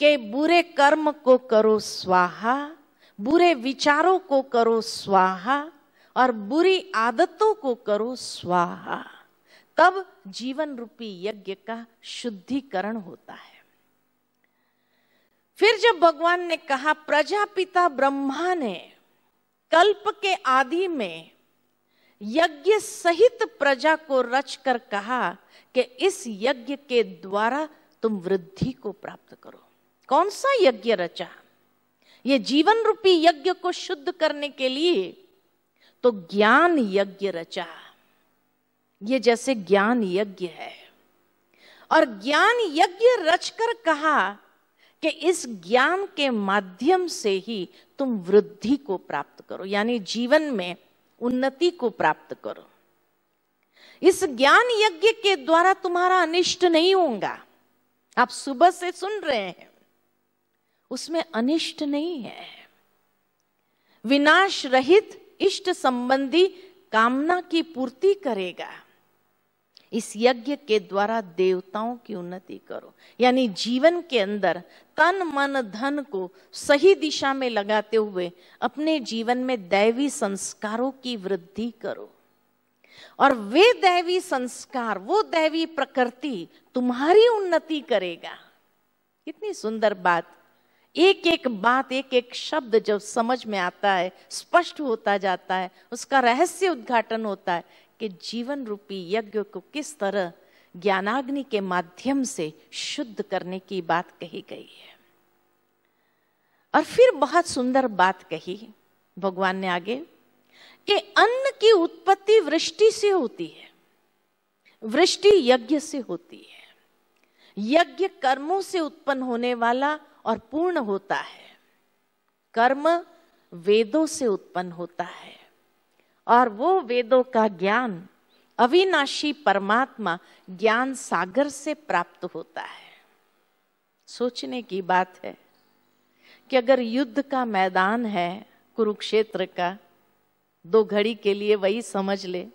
कि बुरे कर्म को करो स्वाहा बुरे विचारों को करो स्वाहा और बुरी आदतों को करो स्वाहा तब जीवन रूपी यज्ञ का शुद्धिकरण होता है फिर जब भगवान ने कहा प्रजापिता ब्रह्मा ने कल्प के आदि में यज्ञ सहित प्रजा को रचकर कहा कि इस यज्ञ के द्वारा तुम वृद्धि को प्राप्त करो कौन सा यज्ञ रचा ये जीवन रूपी यज्ञ को शुद्ध करने के लिए तो ज्ञान यज्ञ रचा ये जैसे ज्ञान यज्ञ है और ज्ञान यज्ञ रचकर कहा कि इस ज्ञान के माध्यम से ही तुम वृद्धि को प्राप्त करो यानी जीवन में उन्नति को प्राप्त करो इस ज्ञान यज्ञ के द्वारा तुम्हारा अनिष्ट नहीं होगा आप सुबह से सुन रहे हैं उसमें अनिष्ट नहीं है विनाश रहित इष्ट संबंधी कामना की पूर्ति करेगा इस यज्ञ के द्वारा देवताओं की उन्नति करो यानी जीवन के अंदर तन मन धन को सही दिशा में लगाते हुए अपने जीवन में दैवी संस्कारों की वृद्धि करो और वे दैवी संस्कार वो दैवी प्रकृति तुम्हारी उन्नति करेगा कितनी सुंदर बात एक एक बात एक एक शब्द जब समझ में आता है स्पष्ट होता जाता है उसका रहस्य उद्घाटन होता है कि जीवन रूपी यज्ञ को किस तरह ज्ञानाग्नि के माध्यम से शुद्ध करने की बात कही गई है और फिर बहुत सुंदर बात कही भगवान ने आगे कि अन्न की उत्पत्ति वृष्टि से होती है वृष्टि यज्ञ से होती है यज्ञ कर्मों से उत्पन्न होने वाला और पूर्ण होता है कर्म वेदों से उत्पन्न होता है और वो वेदों का ज्ञान अविनाशी परमात्मा ज्ञान सागर से प्राप्त होता है सोचने की बात है कि अगर युद्ध का मैदान है कुरुक्षेत्र का दो घड़ी के लिए वही समझ ले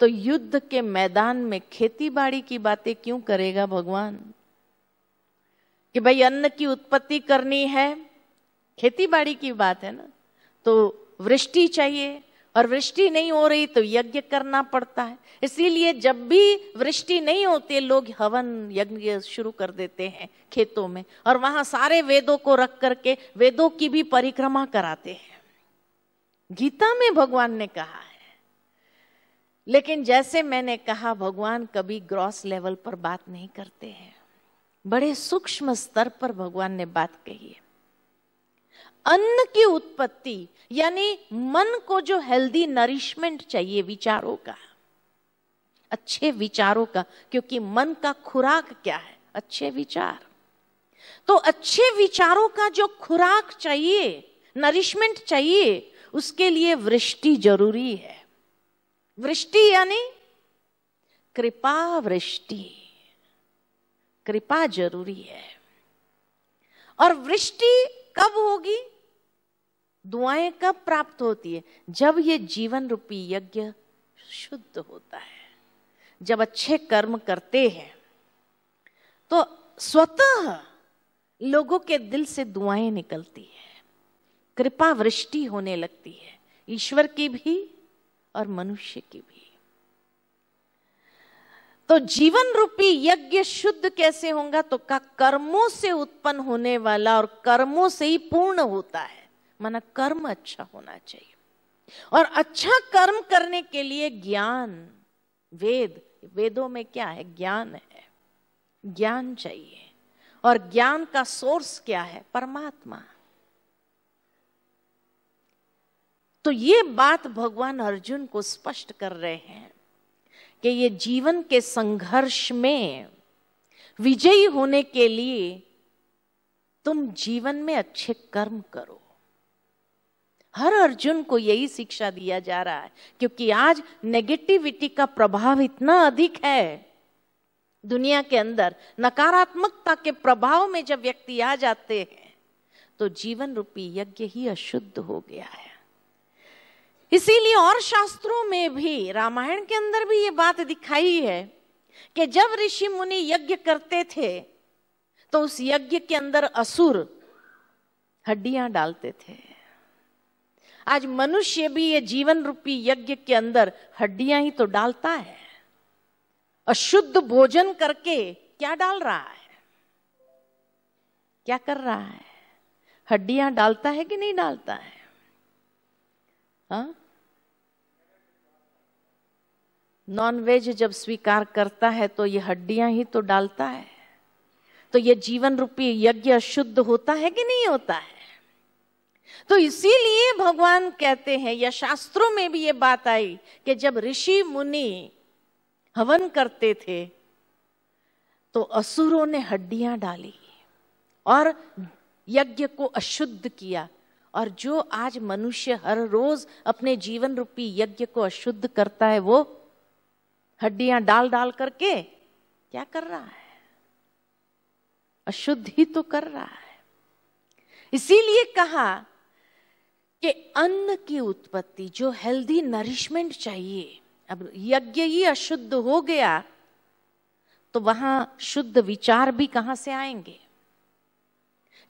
तो युद्ध के मैदान में खेतीबाड़ी की बातें क्यों करेगा भगवान कि भाई अन्न की उत्पत्ति करनी है खेती बाड़ी की बात है ना तो वृष्टि चाहिए और वृष्टि नहीं हो रही तो यज्ञ करना पड़ता है इसीलिए जब भी वृष्टि नहीं होती लोग हवन यज्ञ शुरू कर देते हैं खेतों में और वहां सारे वेदों को रख करके वेदों की भी परिक्रमा कराते हैं गीता में भगवान ने कहा है लेकिन जैसे मैंने कहा भगवान कभी ग्रॉस लेवल पर बात नहीं करते हैं बड़े सूक्ष्म स्तर पर भगवान ने बात कही है अन्न की उत्पत्ति यानी मन को जो हेल्दी नरिशमेंट चाहिए विचारों का अच्छे विचारों का क्योंकि मन का खुराक क्या है अच्छे विचार तो अच्छे विचारों का जो खुराक चाहिए नरिशमेंट चाहिए उसके लिए वृष्टि जरूरी है वृष्टि यानी कृपा वृष्टि कृपा जरूरी है और वृष्टि कब होगी दुआएं कब प्राप्त होती है जब ये जीवन रूपी यज्ञ शुद्ध होता है जब अच्छे कर्म करते हैं तो स्वतः लोगों के दिल से दुआएं निकलती है कृपा वृष्टि होने लगती है ईश्वर की भी और मनुष्य की भी तो जीवन रूपी यज्ञ शुद्ध कैसे होगा तो का कर्मों से उत्पन्न होने वाला और कर्मों से ही पूर्ण होता है माना कर्म अच्छा होना चाहिए और अच्छा कर्म करने के लिए ज्ञान वेद वेदों में क्या है ज्ञान है ज्ञान चाहिए और ज्ञान का सोर्स क्या है परमात्मा तो ये बात भगवान अर्जुन को स्पष्ट कर रहे हैं कि ये जीवन के संघर्ष में विजयी होने के लिए तुम जीवन में अच्छे कर्म करो हर अर्जुन को यही शिक्षा दिया जा रहा है क्योंकि आज नेगेटिविटी का प्रभाव इतना अधिक है दुनिया के अंदर नकारात्मकता के प्रभाव में जब व्यक्ति आ जाते हैं तो जीवन रूपी यज्ञ ही अशुद्ध हो गया है इसीलिए और शास्त्रों में भी रामायण के अंदर भी ये बात दिखाई है कि जब ऋषि मुनि यज्ञ करते थे तो उस यज्ञ के अंदर असुर हड्डियां डालते थे आज मनुष्य भी ये जीवन रूपी यज्ञ के अंदर हड्डियां ही तो डालता है अशुद्ध भोजन करके क्या डाल रहा है क्या कर रहा है हड्डियां डालता है कि नहीं डालता है हा? नॉनवेज जब स्वीकार करता है तो ये हड्डियां ही तो डालता है तो ये जीवन रूपी यज्ञ शुद्ध होता है कि नहीं होता है तो इसीलिए भगवान कहते हैं या शास्त्रों में भी ये बात आई कि जब ऋषि मुनि हवन करते थे तो असुरों ने हड्डियां डाली और यज्ञ को अशुद्ध किया और जो आज मनुष्य हर रोज अपने जीवन रूपी यज्ञ को अशुद्ध करता है वो हड्डियां डाल डाल करके क्या कर रहा है अशुद्ध ही तो कर रहा है इसीलिए कहा कि अन्न की उत्पत्ति जो हेल्दी नरिशमेंट चाहिए अब यज्ञ ही अशुद्ध हो गया तो वहां शुद्ध विचार भी कहां से आएंगे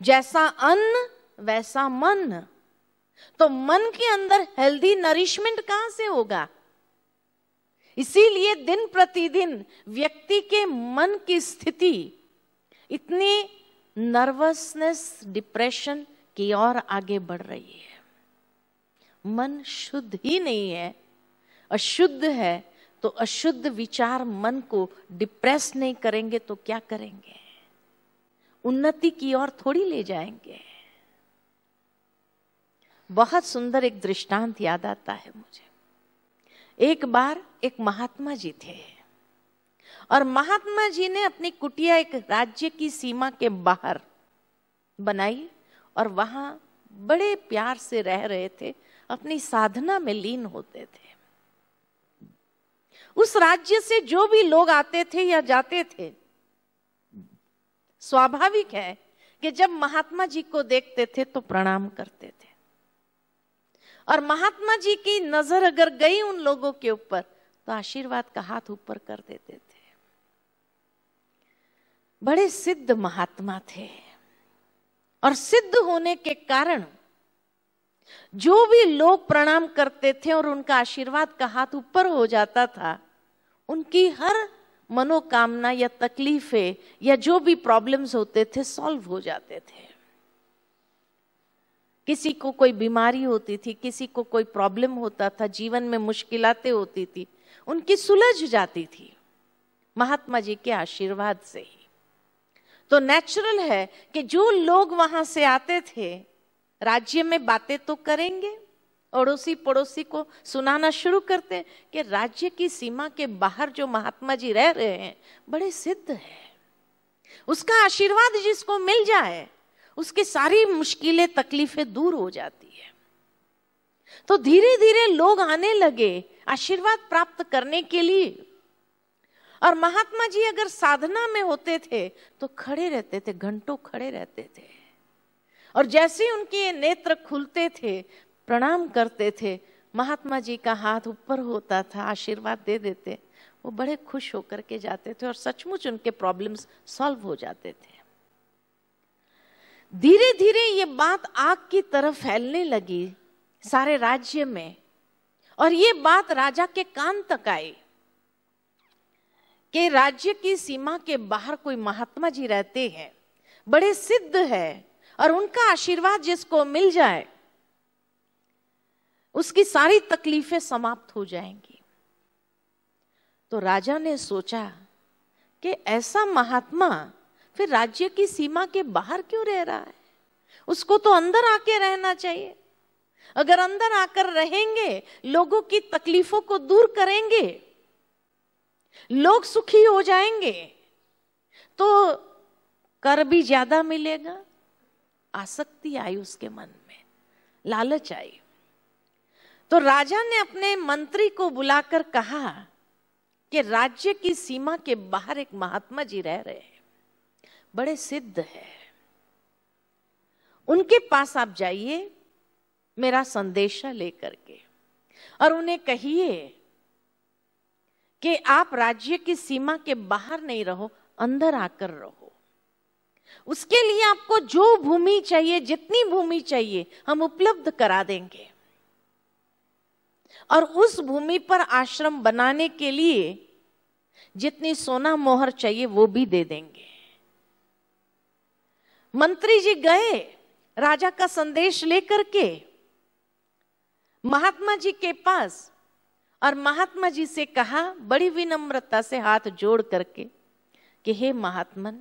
जैसा अन्न वैसा मन तो मन के अंदर हेल्दी नरिशमेंट कहां से होगा इसीलिए दिन प्रतिदिन व्यक्ति के मन की स्थिति इतनी नर्वसनेस डिप्रेशन की ओर आगे बढ़ रही है मन शुद्ध ही नहीं है अशुद्ध है तो अशुद्ध विचार मन को डिप्रेस नहीं करेंगे तो क्या करेंगे उन्नति की ओर थोड़ी ले जाएंगे बहुत सुंदर एक दृष्टांत याद आता है मुझे एक बार एक महात्मा जी थे और महात्मा जी ने अपनी कुटिया एक राज्य की सीमा के बाहर बनाई और वहां बड़े प्यार से रह रहे थे अपनी साधना में लीन होते थे उस राज्य से जो भी लोग आते थे या जाते थे स्वाभाविक है कि जब महात्मा जी को देखते थे तो प्रणाम करते थे और महात्मा जी की नजर अगर गई उन लोगों के ऊपर तो आशीर्वाद का हाथ ऊपर कर देते थे बड़े सिद्ध महात्मा थे और सिद्ध होने के कारण जो भी लोग प्रणाम करते थे और उनका आशीर्वाद का हाथ ऊपर हो जाता था उनकी हर मनोकामना या तकलीफें या जो भी प्रॉब्लम्स होते थे सॉल्व हो जाते थे किसी को कोई बीमारी होती थी किसी को कोई प्रॉब्लम होता था जीवन में मुश्किलातें होती थी उनकी सुलझ जाती थी महात्मा जी के आशीर्वाद से ही तो नेचुरल है कि जो लोग वहां से आते थे राज्य में बातें तो करेंगे अड़ोसी पड़ोसी को सुनाना शुरू करते कि राज्य की सीमा के बाहर जो महात्मा जी रह रहे हैं बड़े सिद्ध हैं उसका आशीर्वाद जिसको मिल जाए उसकी सारी मुश्किलें तकलीफें दूर हो जाती है तो धीरे धीरे लोग आने लगे आशीर्वाद प्राप्त करने के लिए और महात्मा जी अगर साधना में होते थे तो खड़े रहते थे घंटों खड़े रहते थे और जैसे उनके नेत्र खुलते थे प्रणाम करते थे महात्मा जी का हाथ ऊपर होता था आशीर्वाद दे देते वो बड़े खुश होकर के जाते थे और सचमुच उनके प्रॉब्लम्स सॉल्व हो जाते थे धीरे धीरे ये बात आग की तरफ फैलने लगी सारे राज्य में और ये बात राजा के कान तक आई कि राज्य की सीमा के बाहर कोई महात्मा जी रहते हैं बड़े सिद्ध है और उनका आशीर्वाद जिसको मिल जाए उसकी सारी तकलीफें समाप्त हो जाएंगी तो राजा ने सोचा कि ऐसा महात्मा फिर राज्य की सीमा के बाहर क्यों रह रहा है उसको तो अंदर आके रहना चाहिए अगर अंदर आकर रहेंगे लोगों की तकलीफों को दूर करेंगे लोग सुखी हो जाएंगे तो कर भी ज्यादा मिलेगा आसक्ति आई उसके मन में लालच आई तो राजा ने अपने मंत्री को बुलाकर कहा कि राज्य की सीमा के बाहर एक महात्मा जी रह रहे हैं बड़े सिद्ध हैं उनके पास आप जाइए मेरा संदेशा लेकर के और उन्हें कहिए कि आप राज्य की सीमा के बाहर नहीं रहो अंदर आकर रहो उसके लिए आपको जो भूमि चाहिए जितनी भूमि चाहिए हम उपलब्ध करा देंगे और उस भूमि पर आश्रम बनाने के लिए जितनी सोना मोहर चाहिए वो भी दे देंगे मंत्री जी गए राजा का संदेश लेकर के महात्मा जी के पास और महात्मा जी से कहा बड़ी विनम्रता से हाथ जोड़ करके कि हे महात्मन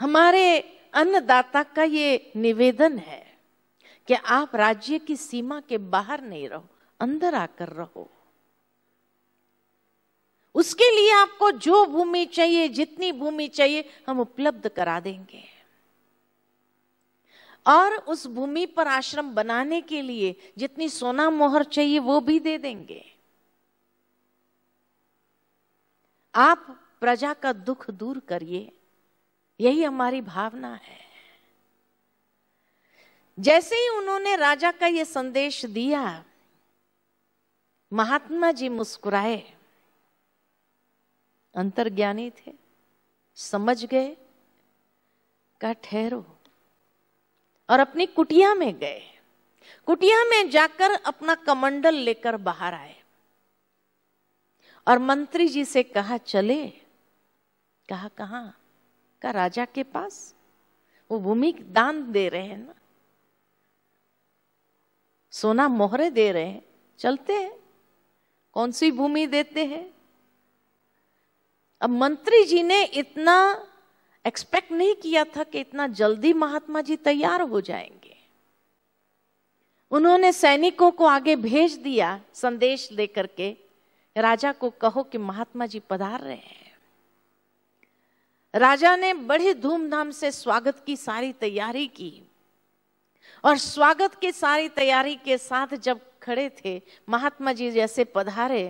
हमारे अन्नदाता का ये निवेदन है कि आप राज्य की सीमा के बाहर नहीं रहो अंदर आकर रहो उसके लिए आपको जो भूमि चाहिए जितनी भूमि चाहिए हम उपलब्ध करा देंगे और उस भूमि पर आश्रम बनाने के लिए जितनी सोना मोहर चाहिए वो भी दे देंगे आप प्रजा का दुख दूर करिए यही हमारी भावना है जैसे ही उन्होंने राजा का यह संदेश दिया महात्मा जी मुस्कुराए अंतर्ज्ञानी थे समझ गए का ठहरो और अपनी कुटिया में गए कुटिया में जाकर अपना कमंडल लेकर बाहर आए और मंत्री जी से कहा चले कहा कहा का राजा के पास वो भूमि दान दे रहे हैं ना सोना मोहरे दे रहे हैं चलते हैं कौन सी भूमि देते हैं अब मंत्री जी ने इतना एक्सपेक्ट नहीं किया था कि इतना जल्दी महात्मा जी तैयार हो जाएंगे उन्होंने सैनिकों को आगे भेज दिया संदेश लेकर के राजा को कहो कि महात्मा जी पधार रहे हैं राजा ने बड़ी धूमधाम से स्वागत की सारी तैयारी की और स्वागत की सारी तैयारी के साथ जब खड़े थे महात्मा जी जैसे पधारे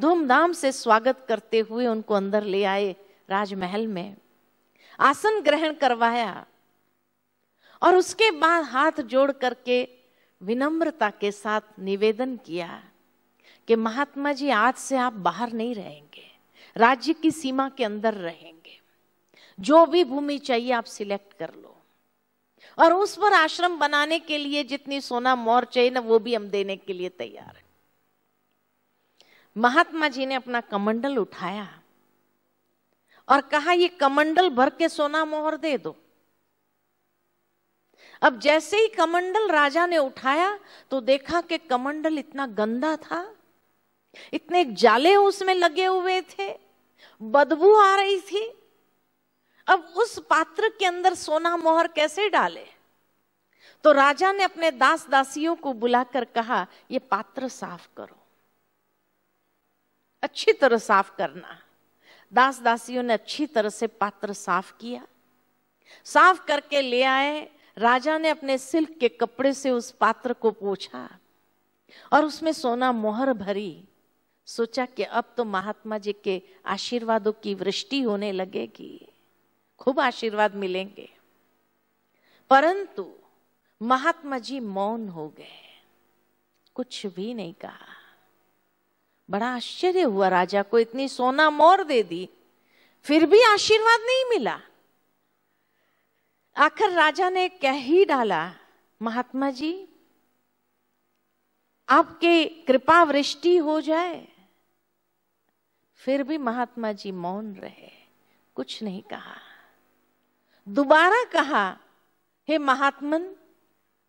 धूमधाम से स्वागत करते हुए उनको अंदर ले आए राजमहल में आसन ग्रहण करवाया और उसके बाद हाथ जोड़ करके विनम्रता के साथ निवेदन किया कि महात्मा जी आज से आप बाहर नहीं रहेंगे राज्य की सीमा के अंदर रहेंगे जो भी भूमि चाहिए आप सिलेक्ट कर लो और उस पर आश्रम बनाने के लिए जितनी सोना मोर चाहिए ना वो भी हम देने के लिए तैयार है महात्मा जी ने अपना कमंडल उठाया और कहा ये कमंडल भर के सोना मोहर दे दो अब जैसे ही कमंडल राजा ने उठाया तो देखा कि कमंडल इतना गंदा था इतने जाले उसमें लगे हुए थे बदबू आ रही थी अब उस पात्र के अंदर सोना मोहर कैसे डाले तो राजा ने अपने दास दासियों को बुलाकर कहा यह पात्र साफ करो अच्छी तरह साफ करना दास दासियों ने अच्छी तरह से पात्र साफ किया साफ करके ले आए राजा ने अपने सिल्क के कपड़े से उस पात्र को पोछा और उसमें सोना मोहर भरी सोचा कि अब तो महात्मा जी के आशीर्वादों की वृष्टि होने लगेगी खूब आशीर्वाद मिलेंगे परंतु महात्मा जी मौन हो गए कुछ भी नहीं कहा बड़ा आश्चर्य हुआ राजा को इतनी सोना मोर दे दी फिर भी आशीर्वाद नहीं मिला आखिर राजा ने कह ही डाला महात्मा जी आपके कृपा वृष्टि हो जाए फिर भी महात्मा जी मौन रहे कुछ नहीं कहा दोबारा कहा हे महात्मन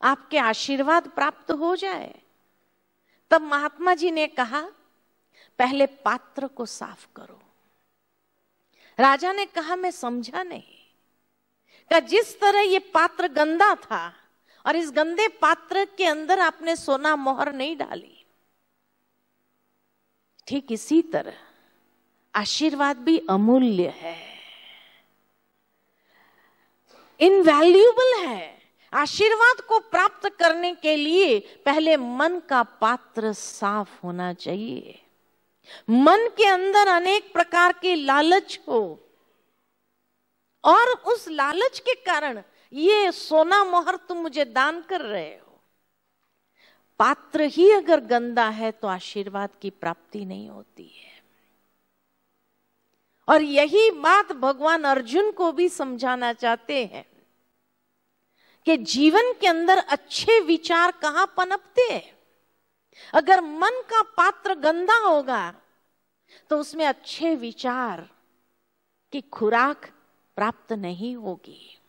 आपके आशीर्वाद प्राप्त हो जाए तब महात्मा जी ने कहा पहले पात्र को साफ करो राजा ने कहा मैं समझा नहीं का जिस तरह ये पात्र गंदा था और इस गंदे पात्र के अंदर आपने सोना मोहर नहीं डाली ठीक इसी तरह आशीर्वाद भी अमूल्य है इनवैल्यूबल है आशीर्वाद को प्राप्त करने के लिए पहले मन का पात्र साफ होना चाहिए मन के अंदर अनेक प्रकार के लालच हो और उस लालच के कारण ये सोना मोहर तुम मुझे दान कर रहे हो पात्र ही अगर गंदा है तो आशीर्वाद की प्राप्ति नहीं होती है और यही बात भगवान अर्जुन को भी समझाना चाहते हैं कि जीवन के अंदर अच्छे विचार कहां पनपते हैं अगर मन का पात्र गंदा होगा तो उसमें अच्छे विचार की खुराक प्राप्त नहीं होगी